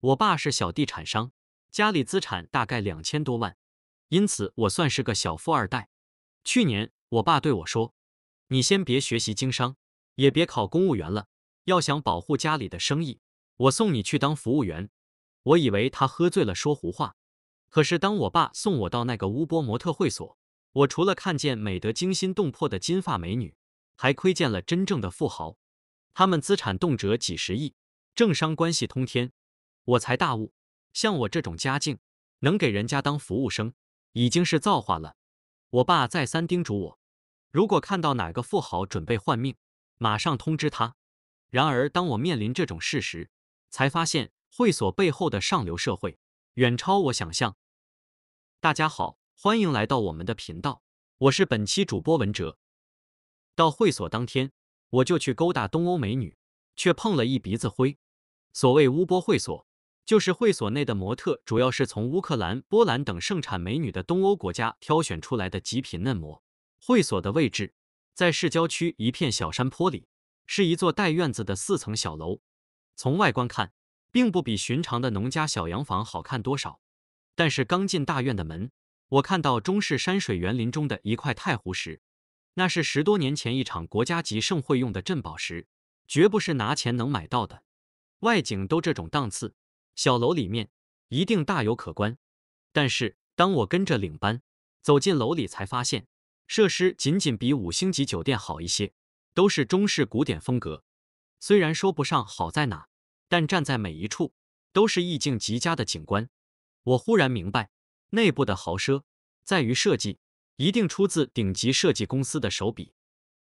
我爸是小地产商，家里资产大概两千多万，因此我算是个小富二代。去年我爸对我说：“你先别学习经商，也别考公务员了。要想保护家里的生意，我送你去当服务员。”我以为他喝醉了说胡话，可是当我爸送我到那个乌波模特会所，我除了看见美得惊心动魄的金发美女，还窥见了真正的富豪，他们资产动辄几十亿，政商关系通天。我才大悟，像我这种家境，能给人家当服务生，已经是造化了。我爸再三叮嘱我，如果看到哪个富豪准备换命，马上通知他。然而，当我面临这种事实，才发现会所背后的上流社会远超我想象。大家好，欢迎来到我们的频道，我是本期主播文哲。到会所当天，我就去勾搭东欧美女，却碰了一鼻子灰。所谓乌波会所。就是会所内的模特，主要是从乌克兰、波兰等盛产美女的东欧国家挑选出来的极品嫩模。会所的位置在市郊区一片小山坡里，是一座带院子的四层小楼。从外观看，并不比寻常的农家小洋房好看多少。但是刚进大院的门，我看到中式山水园林中的一块太湖石，那是十多年前一场国家级盛会用的镇宝石，绝不是拿钱能买到的。外景都这种档次。小楼里面一定大有可观，但是当我跟着领班走进楼里，才发现设施仅仅比五星级酒店好一些，都是中式古典风格。虽然说不上好在哪，但站在每一处都是意境极佳的景观。我忽然明白，内部的豪奢在于设计，一定出自顶级设计公司的手笔。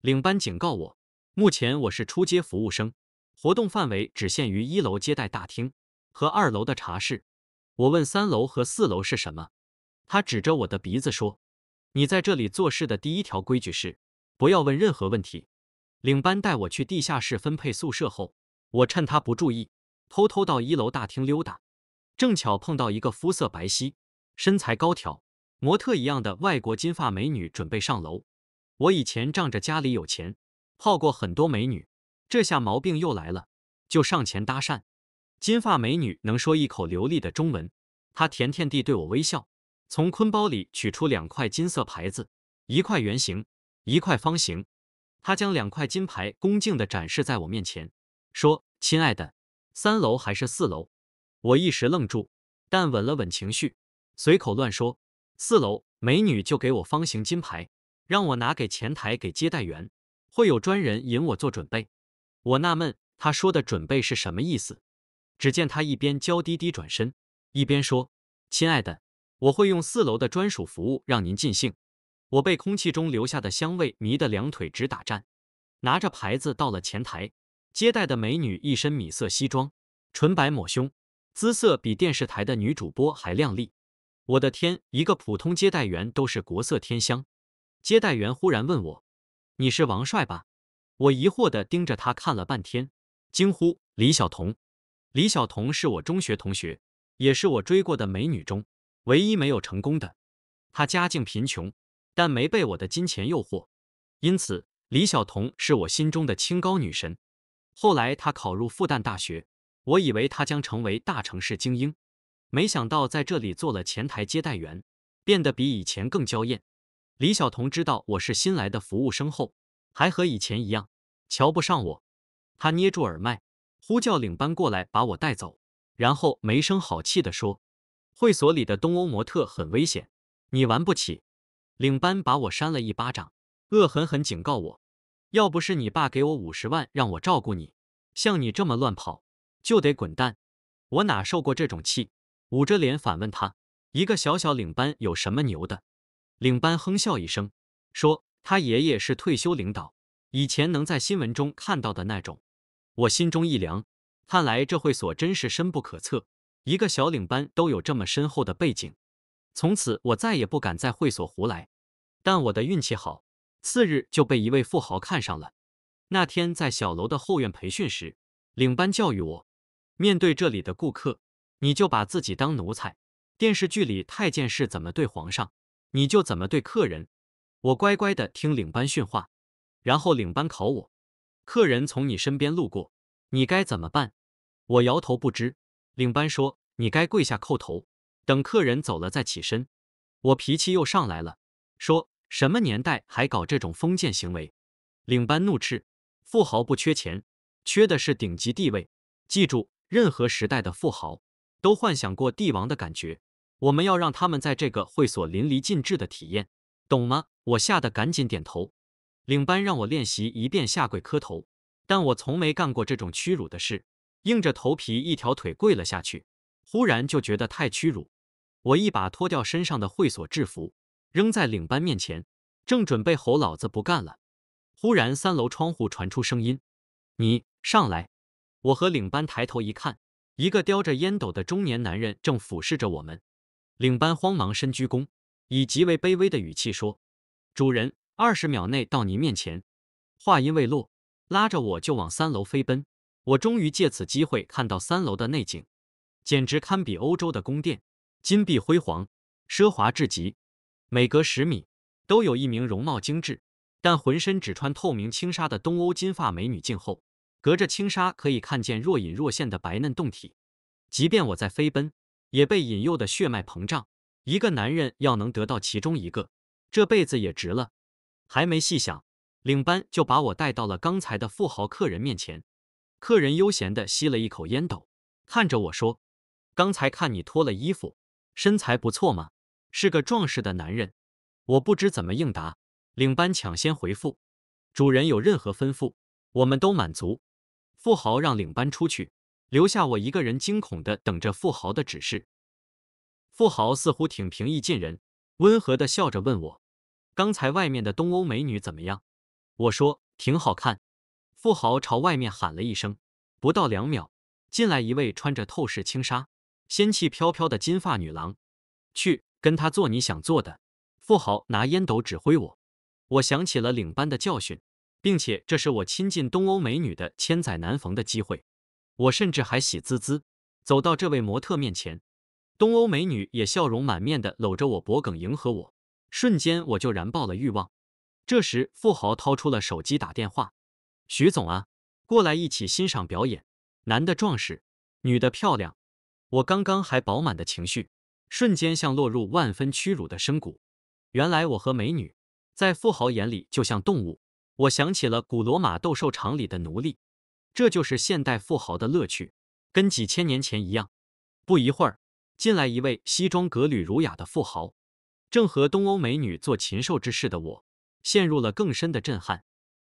领班警告我，目前我是初阶服务生，活动范围只限于一楼接待大厅。和二楼的茶室，我问三楼和四楼是什么，他指着我的鼻子说：“你在这里做事的第一条规矩是，不要问任何问题。”领班带我去地下室分配宿舍后，我趁他不注意，偷偷到一楼大厅溜达，正巧碰到一个肤色白皙、身材高挑、模特一样的外国金发美女准备上楼。我以前仗着家里有钱泡过很多美女，这下毛病又来了，就上前搭讪。金发美女能说一口流利的中文，她甜甜地对我微笑，从坤包里取出两块金色牌子，一块圆形，一块方形。她将两块金牌恭敬地展示在我面前，说：“亲爱的，三楼还是四楼？”我一时愣住，但稳了稳情绪，随口乱说：“四楼。”美女就给我方形金牌，让我拿给前台给接待员，会有专人引我做准备。我纳闷，她说的“准备”是什么意思？只见他一边娇滴滴转身，一边说：“亲爱的，我会用四楼的专属服务让您尽兴。”我被空气中留下的香味迷得两腿直打颤，拿着牌子到了前台，接待的美女一身米色西装，纯白抹胸，姿色比电视台的女主播还靓丽。我的天，一个普通接待员都是国色天香。接待员忽然问我：“你是王帅吧？”我疑惑地盯着他看了半天，惊呼：“李晓彤！”李小彤是我中学同学，也是我追过的美女中唯一没有成功的。她家境贫穷，但没被我的金钱诱惑，因此李小彤是我心中的清高女神。后来她考入复旦大学，我以为她将成为大城市精英，没想到在这里做了前台接待员，变得比以前更娇艳。李小彤知道我是新来的服务生后，还和以前一样瞧不上我。她捏住耳麦。呼叫领班过来把我带走，然后没声好气地说：“会所里的东欧模特很危险，你玩不起。”领班把我扇了一巴掌，恶狠狠警告我：“要不是你爸给我五十万让我照顾你，像你这么乱跑，就得滚蛋。”我哪受过这种气？捂着脸反问他：“一个小小领班有什么牛的？”领班哼笑一声，说：“他爷爷是退休领导，以前能在新闻中看到的那种。”我心中一凉，看来这会所真是深不可测，一个小领班都有这么深厚的背景。从此我再也不敢在会所胡来。但我的运气好，次日就被一位富豪看上了。那天在小楼的后院培训时，领班教育我：面对这里的顾客，你就把自己当奴才。电视剧里太监是怎么对皇上，你就怎么对客人。我乖乖的听领班训话，然后领班考我。客人从你身边路过，你该怎么办？我摇头不知。领班说：“你该跪下叩头，等客人走了再起身。”我脾气又上来了，说：“什么年代还搞这种封建行为？”领班怒斥：“富豪不缺钱，缺的是顶级地位。记住，任何时代的富豪都幻想过帝王的感觉。我们要让他们在这个会所淋漓尽致的体验，懂吗？”我吓得赶紧点头。领班让我练习一遍下跪磕头，但我从没干过这种屈辱的事，硬着头皮一条腿跪了下去。忽然就觉得太屈辱，我一把脱掉身上的会所制服，扔在领班面前，正准备吼“老子不干了”，忽然三楼窗户传出声音：“你上来。”我和领班抬头一看，一个叼着烟斗的中年男人正俯视着我们。领班慌忙深鞠躬，以极为卑微的语气说：“主人。”二十秒内到您面前，话音未落，拉着我就往三楼飞奔。我终于借此机会看到三楼的内景，简直堪比欧洲的宫殿，金碧辉煌，奢华至极。每隔十米，都有一名容貌精致，但浑身只穿透明轻纱的东欧金发美女静候。隔着轻纱，可以看见若隐若现的白嫩胴体。即便我在飞奔，也被引诱的血脉膨胀。一个男人要能得到其中一个，这辈子也值了。还没细想，领班就把我带到了刚才的富豪客人面前。客人悠闲地吸了一口烟斗，看着我说：“刚才看你脱了衣服，身材不错嘛，是个壮实的男人。”我不知怎么应答，领班抢先回复：“主人有任何吩咐，我们都满足。”富豪让领班出去，留下我一个人惊恐地等着富豪的指示。富豪似乎挺平易近人，温和地笑着问我。刚才外面的东欧美女怎么样？我说挺好看。富豪朝外面喊了一声，不到两秒，进来一位穿着透视轻纱、仙气飘飘的金发女郎。去，跟她做你想做的。富豪拿烟斗指挥我。我想起了领班的教训，并且这是我亲近东欧美女的千载难逢的机会。我甚至还喜滋滋走到这位模特面前，东欧美女也笑容满面的搂着我脖颈迎合我。瞬间我就燃爆了欲望。这时，富豪掏出了手机打电话：“徐总啊，过来一起欣赏表演。”男的壮实，女的漂亮。我刚刚还饱满的情绪，瞬间像落入万分屈辱的深谷。原来我和美女在富豪眼里就像动物。我想起了古罗马斗兽场里的奴隶。这就是现代富豪的乐趣，跟几千年前一样。不一会儿，进来一位西装革履、儒雅的富豪。正和东欧美女做禽兽之事的我，陷入了更深的震撼。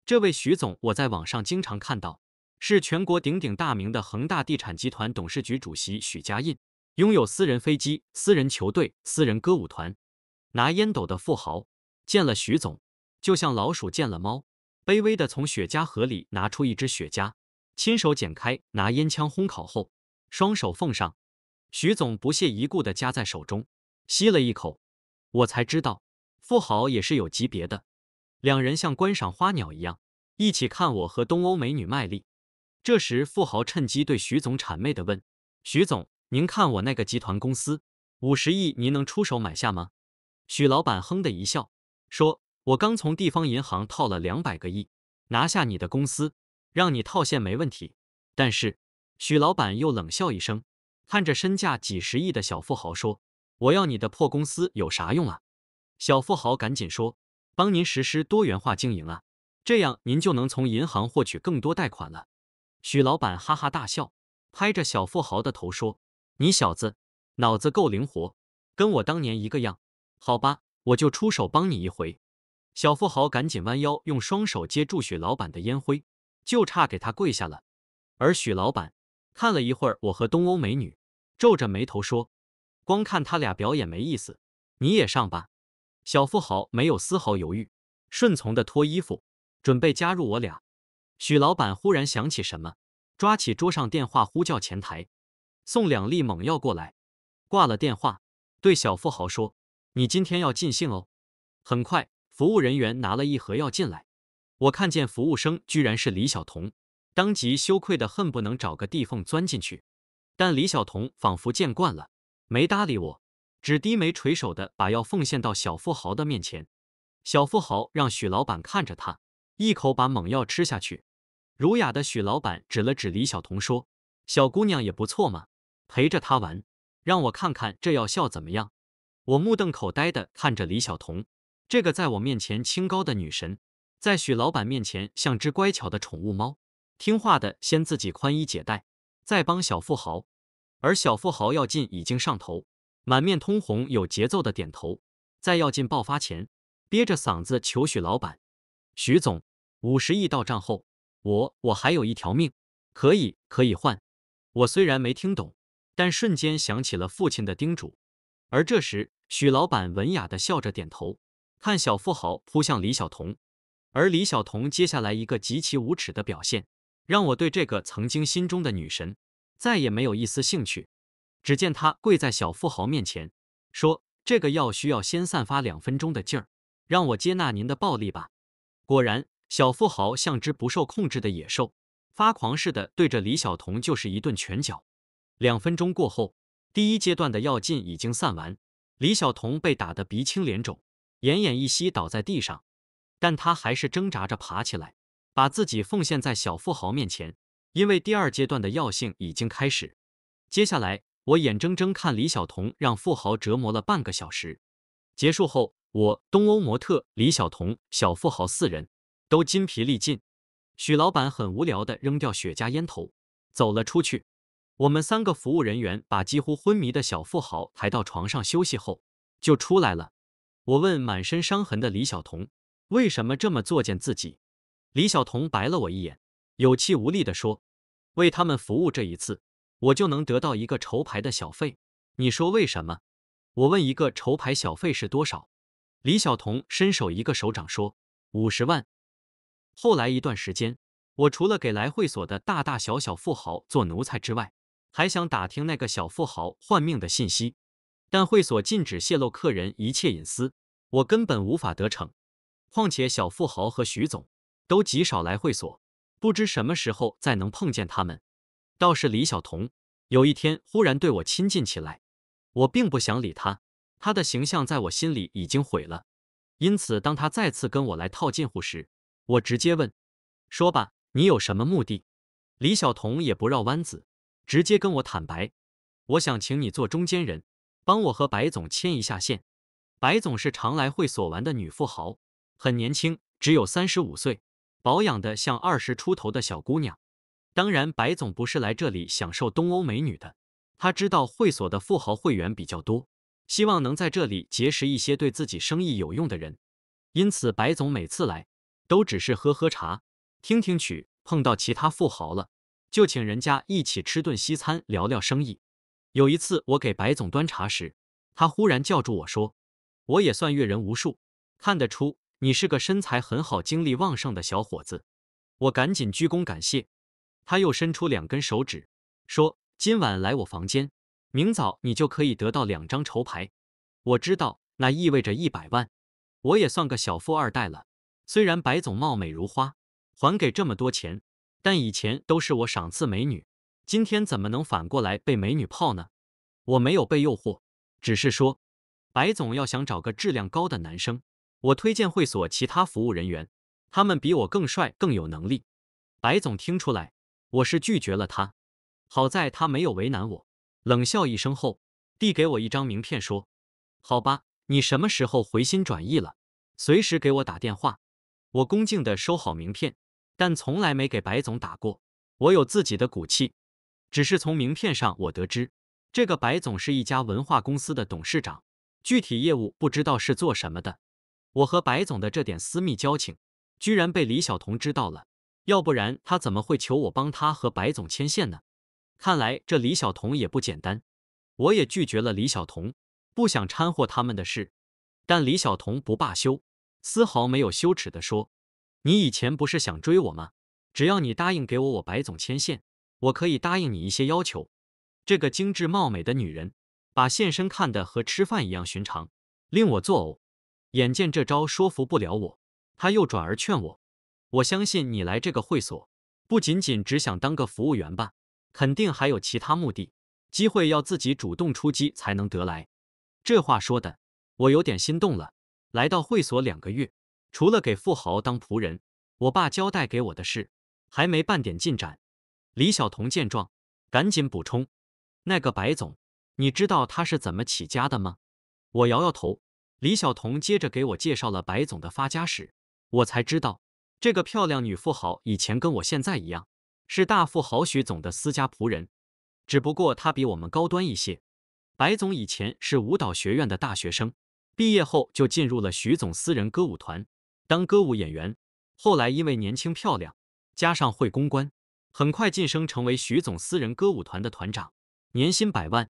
这位徐总，我在网上经常看到，是全国鼎鼎大名的恒大地产集团董事局主席许家印，拥有私人飞机、私人球队、私人歌舞团，拿烟斗的富豪。见了徐总，就像老鼠见了猫，卑微的从雪茄盒里拿出一支雪茄，亲手剪开，拿烟枪烘烤后，双手奉上。徐总不屑一顾的夹在手中，吸了一口。我才知道，富豪也是有级别的。两人像观赏花鸟一样，一起看我和东欧美女卖力。这时，富豪趁机对徐总谄媚地问：“徐总，您看我那个集团公司，五十亿，您能出手买下吗？”许老板哼的一笑，说：“我刚从地方银行套了两百个亿，拿下你的公司，让你套现没问题。”但是，许老板又冷笑一声，看着身价几十亿的小富豪说。我要你的破公司有啥用啊？小富豪赶紧说，帮您实施多元化经营啊，这样您就能从银行获取更多贷款了。许老板哈哈大笑，拍着小富豪的头说：“你小子脑子够灵活，跟我当年一个样。好吧，我就出手帮你一回。”小富豪赶紧弯腰用双手接住许老板的烟灰，就差给他跪下了。而许老板看了一会儿我和东欧美女，皱着眉头说。光看他俩表演没意思，你也上吧。小富豪没有丝毫犹豫，顺从的脱衣服，准备加入我俩。许老板忽然想起什么，抓起桌上电话呼叫前台，送两粒猛药过来。挂了电话，对小富豪说：“你今天要尽兴哦。”很快，服务人员拿了一盒药进来。我看见服务生居然是李小彤，当即羞愧的恨不能找个地缝钻进去。但李小彤仿佛见惯了。没搭理我，只低眉垂首的把药奉献到小富豪的面前。小富豪让许老板看着他，一口把猛药吃下去。儒雅的许老板指了指李小彤说：“小姑娘也不错嘛，陪着她玩，让我看看这药效怎么样。”我目瞪口呆的看着李小彤，这个在我面前清高的女神，在许老板面前像只乖巧的宠物猫，听话的先自己宽衣解带，再帮小富豪。而小富豪要劲已经上头，满面通红，有节奏的点头，在要劲爆发前，憋着嗓子求许老板：“许总，五十亿到账后，我我还有一条命，可以可以换。”我虽然没听懂，但瞬间想起了父亲的叮嘱。而这时，许老板文雅的笑着点头，看小富豪扑向李小彤，而李小彤接下来一个极其无耻的表现，让我对这个曾经心中的女神。再也没有一丝兴趣。只见他跪在小富豪面前，说：“这个药需要先散发两分钟的劲儿，让我接纳您的暴力吧。”果然，小富豪像只不受控制的野兽，发狂似的对着李晓彤就是一顿拳脚。两分钟过后，第一阶段的药劲已经散完，李晓彤被打得鼻青脸肿，奄奄一息倒在地上。但他还是挣扎着爬起来，把自己奉献在小富豪面前。因为第二阶段的药性已经开始，接下来我眼睁睁看李小彤让富豪折磨了半个小时。结束后，我、东欧模特李小彤、小富豪四人都筋疲力尽。许老板很无聊的扔掉雪茄烟头，走了出去。我们三个服务人员把几乎昏迷的小富豪抬到床上休息后，就出来了。我问满身伤痕的李小彤：“为什么这么作践自己？”李小彤白了我一眼。有气无力地说：“为他们服务这一次，我就能得到一个筹牌的小费。你说为什么？”我问：“一个筹牌小费是多少？”李小彤伸手一个手掌说：“五十万。”后来一段时间，我除了给来会所的大大小小富豪做奴才之外，还想打听那个小富豪换命的信息，但会所禁止泄露客人一切隐私，我根本无法得逞。况且小富豪和徐总都极少来会所。不知什么时候再能碰见他们，倒是李小彤，有一天忽然对我亲近起来。我并不想理他，他的形象在我心里已经毁了。因此，当他再次跟我来套近乎时，我直接问：“说吧，你有什么目的？”李小彤也不绕弯子，直接跟我坦白：“我想请你做中间人，帮我和白总牵一下线。白总是常来会所玩的女富豪，很年轻，只有三十五岁。”保养的像二十出头的小姑娘。当然，白总不是来这里享受东欧美女的，他知道会所的富豪会员比较多，希望能在这里结识一些对自己生意有用的人。因此，白总每次来都只是喝喝茶、听听曲，碰到其他富豪了，就请人家一起吃顿西餐，聊聊生意。有一次，我给白总端茶时，他忽然叫住我说：“我也算阅人无数，看得出。”你是个身材很好、精力旺盛的小伙子，我赶紧鞠躬感谢。他又伸出两根手指，说：“今晚来我房间，明早你就可以得到两张筹牌。我知道那意味着一百万，我也算个小富二代了。虽然白总貌美如花，还给这么多钱，但以前都是我赏赐美女，今天怎么能反过来被美女泡呢？我没有被诱惑，只是说，白总要想找个质量高的男生。”我推荐会所其他服务人员，他们比我更帅更有能力。白总听出来我是拒绝了他，好在他没有为难我，冷笑一声后递给我一张名片，说：“好吧，你什么时候回心转意了，随时给我打电话。”我恭敬地收好名片，但从来没给白总打过。我有自己的骨气，只是从名片上我得知，这个白总是一家文化公司的董事长，具体业务不知道是做什么的。我和白总的这点私密交情，居然被李晓彤知道了，要不然他怎么会求我帮他和白总牵线呢？看来这李晓彤也不简单。我也拒绝了李晓彤，不想掺和他们的事。但李晓彤不罢休，丝毫没有羞耻的说：“你以前不是想追我吗？只要你答应给我我白总牵线，我可以答应你一些要求。”这个精致貌美的女人，把现身看得和吃饭一样寻常，令我作呕。眼见这招说服不了我，他又转而劝我：“我相信你来这个会所，不仅仅只想当个服务员吧，肯定还有其他目的。机会要自己主动出击才能得来。”这话说的，我有点心动了。来到会所两个月，除了给富豪当仆人，我爸交代给我的事，还没半点进展。李小彤见状，赶紧补充：“那个白总，你知道他是怎么起家的吗？”我摇摇头。李晓彤接着给我介绍了白总的发家史，我才知道，这个漂亮女富豪以前跟我现在一样，是大富豪徐总的私家仆人，只不过她比我们高端一些。白总以前是舞蹈学院的大学生，毕业后就进入了徐总私人歌舞团当歌舞演员，后来因为年轻漂亮，加上会公关，很快晋升成为徐总私人歌舞团的团长，年薪百万。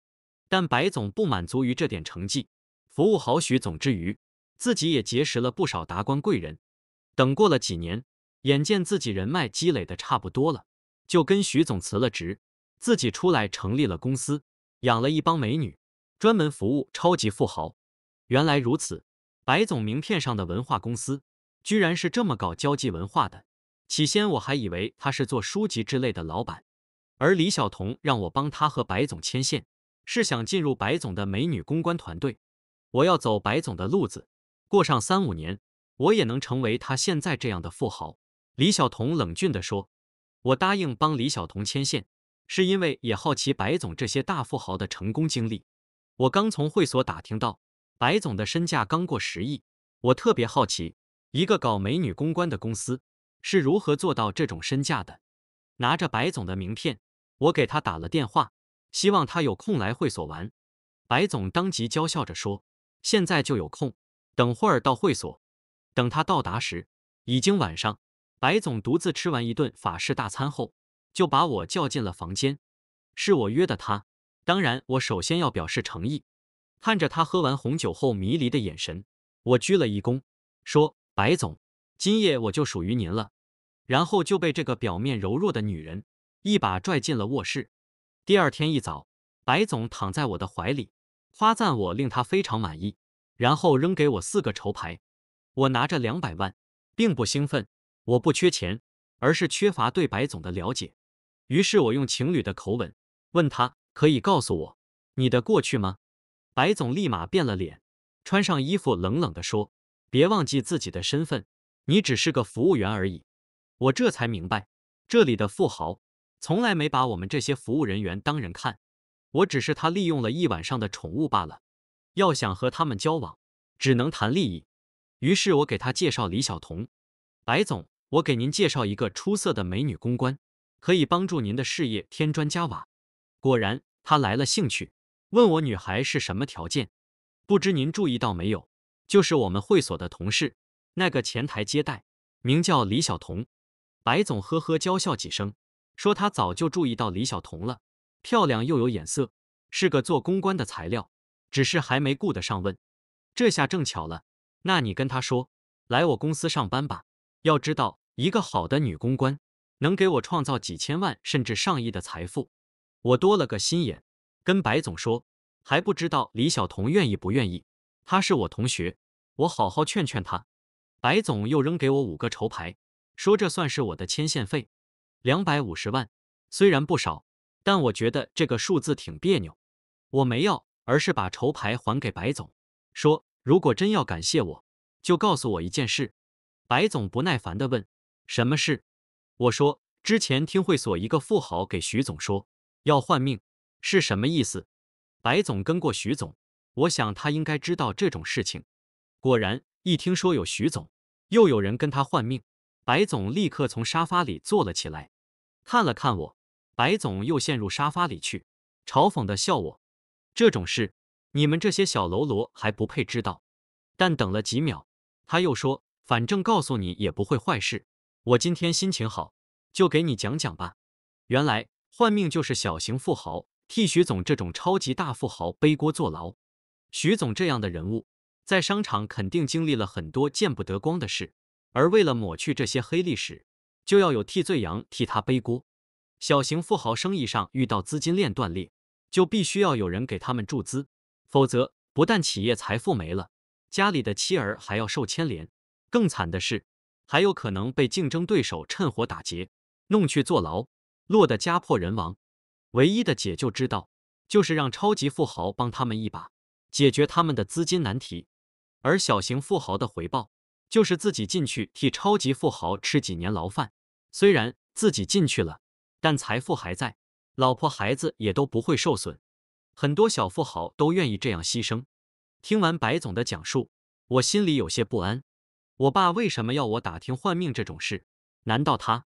但白总不满足于这点成绩。服务好许总之余，自己也结识了不少达官贵人。等过了几年，眼见自己人脉积累的差不多了，就跟许总辞了职，自己出来成立了公司，养了一帮美女，专门服务超级富豪。原来如此，白总名片上的文化公司，居然是这么搞交际文化的。起先我还以为他是做书籍之类的老板，而李晓彤让我帮他和白总牵线，是想进入白总的美女公关团队。我要走白总的路子，过上三五年，我也能成为他现在这样的富豪。”李晓彤冷峻的说，“我答应帮李晓彤牵线，是因为也好奇白总这些大富豪的成功经历。我刚从会所打听到，白总的身价刚过十亿，我特别好奇，一个搞美女公关的公司是如何做到这种身价的。拿着白总的名片，我给他打了电话，希望他有空来会所玩。白总当即娇笑着说。现在就有空，等会儿到会所。等他到达时，已经晚上。白总独自吃完一顿法式大餐后，就把我叫进了房间。是我约的他，当然我首先要表示诚意。看着他喝完红酒后迷离的眼神，我鞠了一躬，说：“白总，今夜我就属于您了。”然后就被这个表面柔弱的女人一把拽进了卧室。第二天一早，白总躺在我的怀里。夸赞我令他非常满意，然后扔给我四个筹牌。我拿着两百万，并不兴奋。我不缺钱，而是缺乏对白总的了解。于是，我用情侣的口吻问他：“可以告诉我你的过去吗？”白总立马变了脸，穿上衣服，冷冷的说：“别忘记自己的身份，你只是个服务员而已。”我这才明白，这里的富豪从来没把我们这些服务人员当人看。我只是他利用了一晚上的宠物罢了，要想和他们交往，只能谈利益。于是我给他介绍李小彤，白总，我给您介绍一个出色的美女公关，可以帮助您的事业添砖加瓦。果然，他来了兴趣，问我女孩是什么条件。不知您注意到没有，就是我们会所的同事，那个前台接待，名叫李小彤。白总呵呵娇笑几声，说他早就注意到李小彤了。漂亮又有眼色，是个做公关的材料，只是还没顾得上问。这下正巧了，那你跟他说，来我公司上班吧。要知道，一个好的女公关能给我创造几千万甚至上亿的财富。我多了个心眼，跟白总说，还不知道李晓彤愿意不愿意。她是我同学，我好好劝劝她。白总又扔给我五个筹牌，说这算是我的牵线费，两百五十万，虽然不少。但我觉得这个数字挺别扭，我没要，而是把筹牌还给白总，说如果真要感谢我，就告诉我一件事。白总不耐烦地问：“什么事？”我说：“之前听会所一个富豪给徐总说要换命，是什么意思？”白总跟过徐总，我想他应该知道这种事情。果然，一听说有徐总又有人跟他换命，白总立刻从沙发里坐了起来，看了看我。白总又陷入沙发里去，嘲讽的笑我：“这种事，你们这些小喽啰还不配知道。”但等了几秒，他又说：“反正告诉你也不会坏事。我今天心情好，就给你讲讲吧。原来换命就是小型富豪替徐总这种超级大富豪背锅坐牢。徐总这样的人物，在商场肯定经历了很多见不得光的事，而为了抹去这些黑历史，就要有替罪羊替他背锅。”小型富豪生意上遇到资金链断裂，就必须要有人给他们注资，否则不但企业财富没了，家里的妻儿还要受牵连。更惨的是，还有可能被竞争对手趁火打劫，弄去坐牢，落得家破人亡。唯一的解救之道，就是让超级富豪帮他们一把，解决他们的资金难题。而小型富豪的回报，就是自己进去替超级富豪吃几年牢饭。虽然自己进去了。但财富还在，老婆孩子也都不会受损。很多小富豪都愿意这样牺牲。听完白总的讲述，我心里有些不安。我爸为什么要我打听换命这种事？难道他……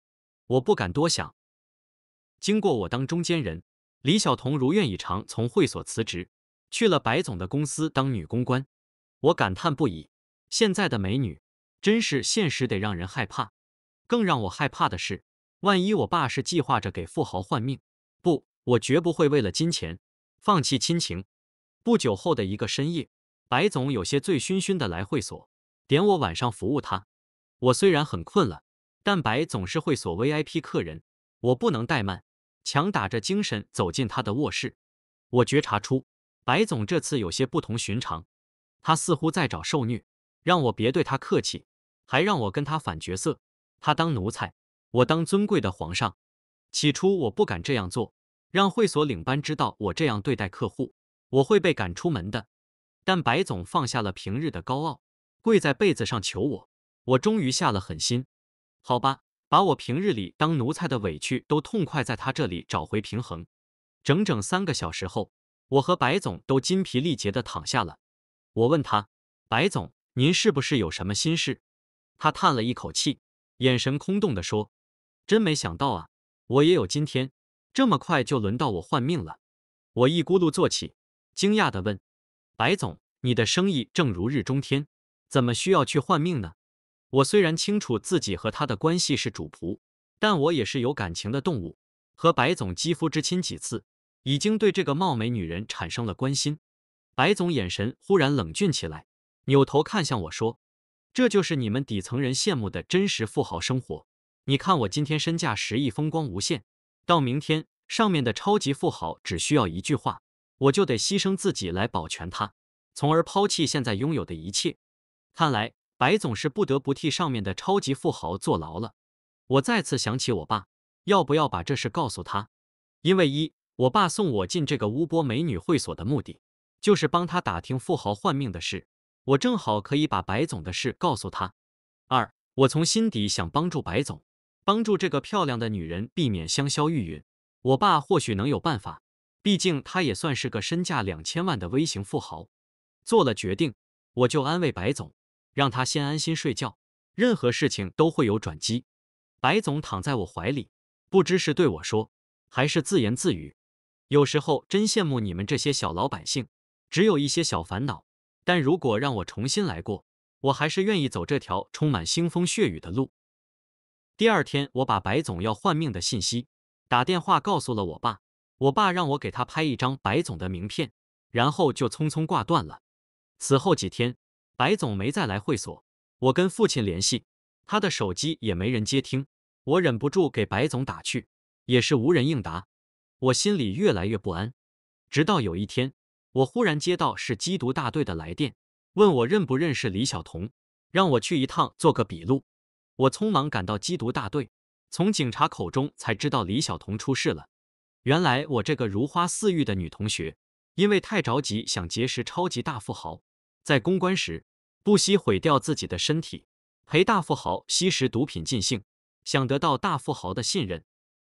我不敢多想。经过我当中间人，李晓彤如愿以偿从会所辞职，去了白总的公司当女公关。我感叹不已：现在的美女，真是现实得让人害怕。更让我害怕的是。万一我爸是计划着给富豪换命？不，我绝不会为了金钱放弃亲情。不久后的一个深夜，白总有些醉醺醺的来会所，点我晚上服务他。我虽然很困了，但白总是会所 VIP 客人，我不能怠慢，强打着精神走进他的卧室。我觉察出白总这次有些不同寻常，他似乎在找受虐，让我别对他客气，还让我跟他反角色，他当奴才。我当尊贵的皇上，起初我不敢这样做，让会所领班知道我这样对待客户，我会被赶出门的。但白总放下了平日的高傲，跪在被子上求我，我终于下了狠心。好吧，把我平日里当奴才的委屈都痛快在他这里找回平衡。整整三个小时后，我和白总都精疲力竭的躺下了。我问他：“白总，您是不是有什么心事？”他叹了一口气，眼神空洞的说。真没想到啊！我也有今天，这么快就轮到我换命了。我一咕噜坐起，惊讶地问：“白总，你的生意正如日中天，怎么需要去换命呢？”我虽然清楚自己和他的关系是主仆，但我也是有感情的动物，和白总肌肤之亲几次，已经对这个貌美女人产生了关心。白总眼神忽然冷峻起来，扭头看向我说：“这就是你们底层人羡慕的真实富豪生活。”你看我今天身价十亿，风光无限。到明天，上面的超级富豪只需要一句话，我就得牺牲自己来保全他，从而抛弃现在拥有的一切。看来白总是不得不替上面的超级富豪坐牢了。我再次想起我爸，要不要把这事告诉他？因为一，我爸送我进这个乌波美女会所的目的，就是帮他打听富豪换命的事，我正好可以把白总的事告诉他。二，我从心底想帮助白总。帮助这个漂亮的女人避免香消玉殒，我爸或许能有办法，毕竟他也算是个身价两千万的微型富豪。做了决定，我就安慰白总，让他先安心睡觉，任何事情都会有转机。白总躺在我怀里，不知是对我说，还是自言自语。有时候真羡慕你们这些小老百姓，只有一些小烦恼。但如果让我重新来过，我还是愿意走这条充满腥风血雨的路。第二天，我把白总要换命的信息打电话告诉了我爸。我爸让我给他拍一张白总的名片，然后就匆匆挂断了。此后几天，白总没再来会所。我跟父亲联系，他的手机也没人接听。我忍不住给白总打去，也是无人应答。我心里越来越不安。直到有一天，我忽然接到是缉毒大队的来电，问我认不认识李小彤，让我去一趟做个笔录。我匆忙赶到缉毒大队，从警察口中才知道李晓彤出事了。原来我这个如花似玉的女同学，因为太着急想结识超级大富豪，在公关时不惜毁掉自己的身体，陪大富豪吸食毒品尽兴，想得到大富豪的信任。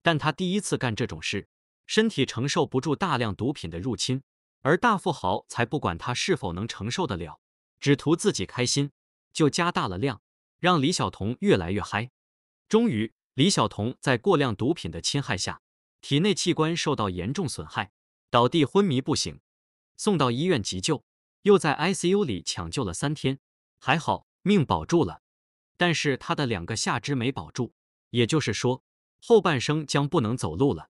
但她第一次干这种事，身体承受不住大量毒品的入侵，而大富豪才不管她是否能承受得了，只图自己开心，就加大了量。让李小彤越来越嗨，终于，李小彤在过量毒品的侵害下，体内器官受到严重损害，倒地昏迷不醒，送到医院急救，又在 ICU 里抢救了三天，还好命保住了，但是他的两个下肢没保住，也就是说，后半生将不能走路了，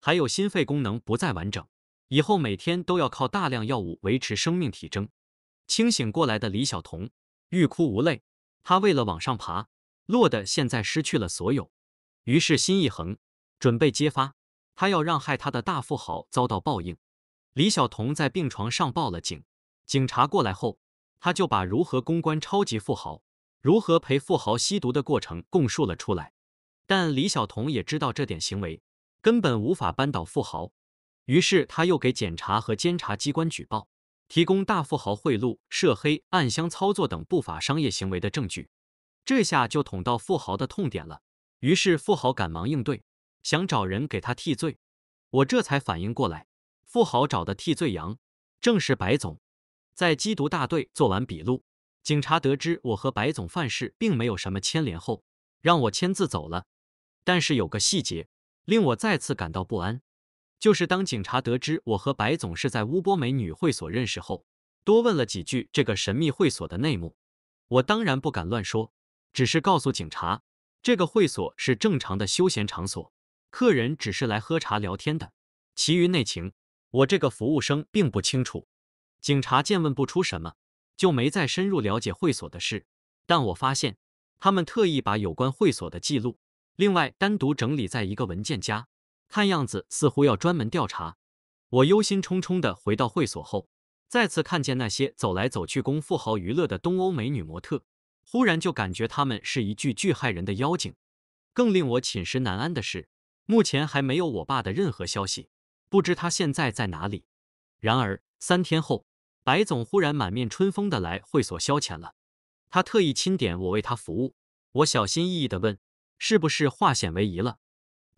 还有心肺功能不再完整，以后每天都要靠大量药物维持生命体征。清醒过来的李小彤欲哭无泪。他为了往上爬，落得现在失去了所有，于是心一横，准备揭发。他要让害他的大富豪遭到报应。李晓彤在病床上报了警，警察过来后，他就把如何公关超级富豪，如何陪富豪吸毒的过程供述了出来。但李晓彤也知道这点行为根本无法扳倒富豪，于是他又给检察和监察机关举报。提供大富豪贿赂、涉黑、暗箱操作等不法商业行为的证据，这下就捅到富豪的痛点了。于是富豪赶忙应对，想找人给他替罪。我这才反应过来，富豪找的替罪羊正是白总。在缉毒大队做完笔录，警察得知我和白总犯事并没有什么牵连后，让我签字走了。但是有个细节令我再次感到不安。就是当警察得知我和白总是在乌波美女会所认识后，多问了几句这个神秘会所的内幕。我当然不敢乱说，只是告诉警察这个会所是正常的休闲场所，客人只是来喝茶聊天的，其余内情我这个服务生并不清楚。警察见问不出什么，就没再深入了解会所的事。但我发现他们特意把有关会所的记录，另外单独整理在一个文件夹。看样子似乎要专门调查，我忧心忡忡的回到会所后，再次看见那些走来走去供富豪娱乐的东欧美女模特，忽然就感觉她们是一具巨害人的妖精。更令我寝食难安的是，目前还没有我爸的任何消息，不知他现在在哪里。然而三天后，白总忽然满面春风的来会所消遣了，他特意钦点我为他服务。我小心翼翼的问：“是不是化险为夷了？”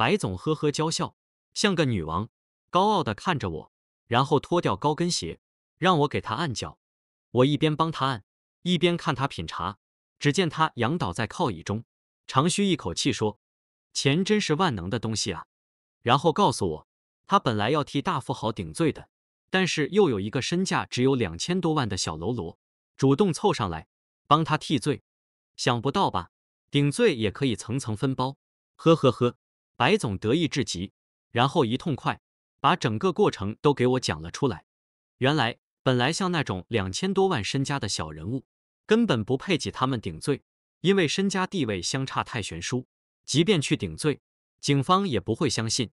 白总呵呵娇笑，像个女王，高傲的看着我，然后脱掉高跟鞋，让我给她按脚。我一边帮他按，一边看他品茶。只见他仰倒在靠椅中，长吁一口气说：“钱真是万能的东西啊！”然后告诉我，他本来要替大富豪顶罪的，但是又有一个身价只有两千多万的小喽啰，主动凑上来帮他替罪。想不到吧？顶罪也可以层层分包。呵呵呵。白总得意至极，然后一痛快，把整个过程都给我讲了出来。原来，本来像那种两千多万身家的小人物，根本不配给他们顶罪，因为身家地位相差太悬殊，即便去顶罪，警方也不会相信。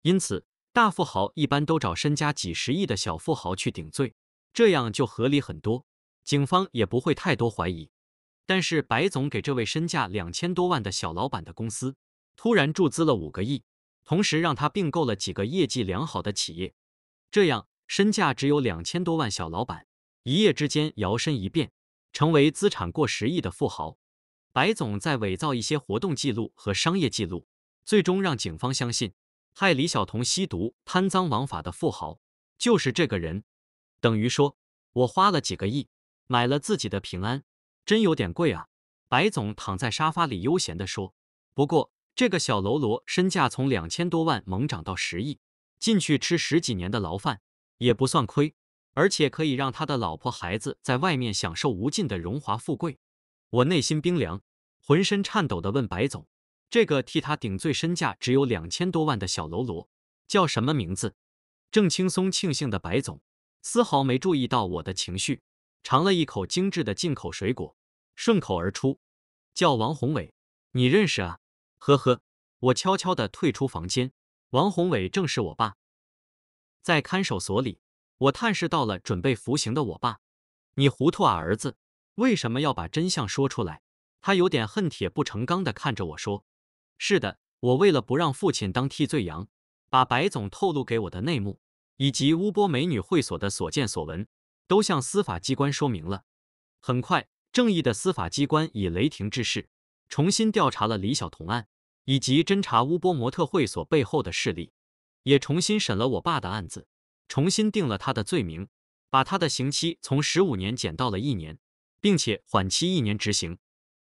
因此，大富豪一般都找身家几十亿的小富豪去顶罪，这样就合理很多，警方也不会太多怀疑。但是，白总给这位身价两千多万的小老板的公司。突然注资了五个亿，同时让他并购了几个业绩良好的企业，这样身价只有两千多万小老板，一夜之间摇身一变，成为资产过十亿的富豪。白总在伪造一些活动记录和商业记录，最终让警方相信，害李晓彤吸毒、贪赃枉法的富豪就是这个人。等于说，我花了几个亿买了自己的平安，真有点贵啊。白总躺在沙发里悠闲的说，不过。这个小喽啰身价从两千多万猛涨到十亿，进去吃十几年的牢饭也不算亏，而且可以让他的老婆孩子在外面享受无尽的荣华富贵。我内心冰凉，浑身颤抖地问白总：“这个替他顶罪、身价只有两千多万的小喽啰叫什么名字？”正轻松庆幸的白总丝毫没注意到我的情绪，尝了一口精致的进口水果，顺口而出：“叫王宏伟，你认识啊？”呵呵，我悄悄的退出房间。王宏伟正是我爸，在看守所里，我探视到了准备服刑的我爸。你糊涂啊，儿子！为什么要把真相说出来？他有点恨铁不成钢的看着我说：“是的，我为了不让父亲当替罪羊，把白总透露给我的内幕，以及乌波美女会所的所见所闻，都向司法机关说明了。很快，正义的司法机关以雷霆之势，重新调查了李小彤案。”以及侦查乌波模特会所背后的势力，也重新审了我爸的案子，重新定了他的罪名，把他的刑期从十五年减到了一年，并且缓期一年执行。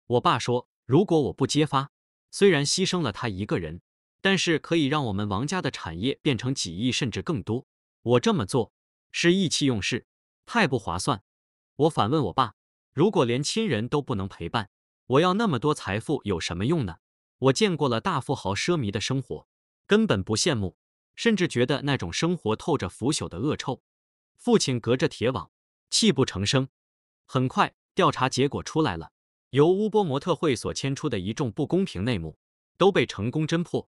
我爸说：“如果我不揭发，虽然牺牲了他一个人，但是可以让我们王家的产业变成几亿甚至更多。我这么做是意气用事，太不划算。”我反问我爸：“如果连亲人都不能陪伴，我要那么多财富有什么用呢？”我见过了大富豪奢靡的生活，根本不羡慕，甚至觉得那种生活透着腐朽的恶臭。父亲隔着铁网，泣不成声。很快，调查结果出来了，由乌波模特会所牵出的一众不公平内幕都被成功侦破。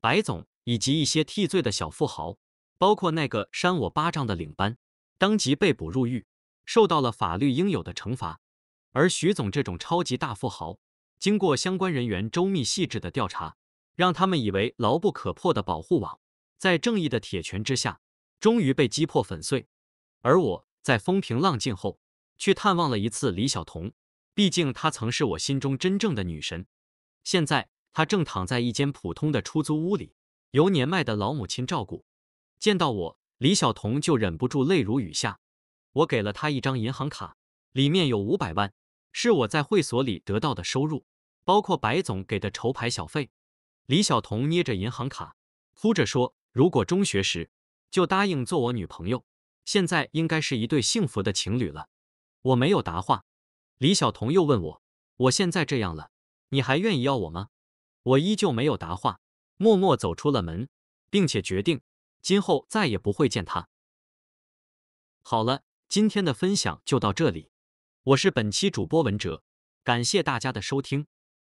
白总以及一些替罪的小富豪，包括那个扇我巴掌的领班，当即被捕入狱，受到了法律应有的惩罚。而徐总这种超级大富豪。经过相关人员周密细致的调查，让他们以为牢不可破的保护网，在正义的铁拳之下，终于被击破粉碎。而我在风平浪静后，去探望了一次李小彤，毕竟她曾是我心中真正的女神。现在她正躺在一间普通的出租屋里，由年迈的老母亲照顾。见到我，李小彤就忍不住泪如雨下。我给了她一张银行卡，里面有五百万，是我在会所里得到的收入。包括白总给的筹牌小费，李晓彤捏着银行卡，哭着说：“如果中学时就答应做我女朋友，现在应该是一对幸福的情侣了。”我没有答话。李晓彤又问我：“我现在这样了，你还愿意要我吗？”我依旧没有答话，默默走出了门，并且决定今后再也不会见他。好了，今天的分享就到这里。我是本期主播文哲，感谢大家的收听。